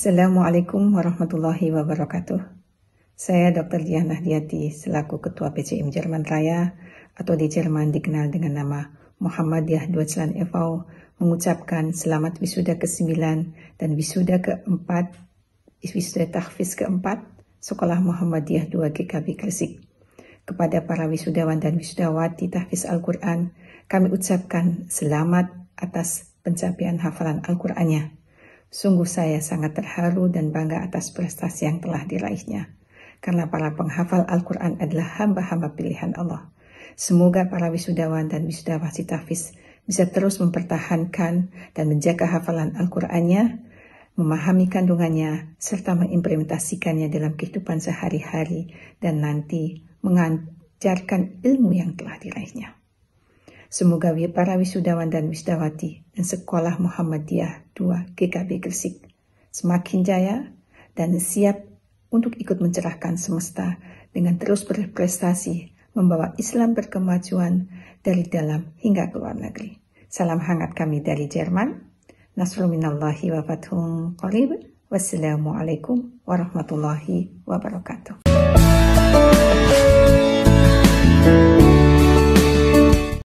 Assalamualaikum warahmatullahi wabarakatuh. Saya Dr. Diana Nahdiati, selaku Ketua PCM Jerman Raya atau di Jerman dikenal dengan nama Muhammadiyah Deutschland e.V. mengucapkan selamat wisuda ke-9 dan wisuda ke-4, wisuda tahfiz ke-4 Sekolah Muhammadiyah 2 GKB Gresik. Kepada para wisudawan dan wisudawati tahfiz Al-Quran, kami ucapkan selamat atas pencapaian hafalan Al-Qurannya. Sungguh saya sangat terharu dan bangga atas prestasi yang telah diraihnya. Karena para penghafal Al-Quran adalah hamba-hamba pilihan Allah. Semoga para wisudawan dan wisudawati tafis bisa terus mempertahankan dan menjaga hafalan Al-Qur'annya, memahami kandungannya, serta mengimplementasikannya dalam kehidupan sehari-hari dan nanti mengajarkan ilmu yang telah diraihnya. Semoga para wisudawan dan wisudawati dan Sekolah Muhammadiyah 2 GKB Gresik semakin jaya dan siap untuk ikut mencerahkan semesta dengan terus berprestasi membawa Islam berkemajuan dari dalam hingga ke luar negeri. Salam hangat kami dari Jerman. Nasruminallahi wa fathum qarib. Wassalamualaikum warahmatullahi wabarakatuh.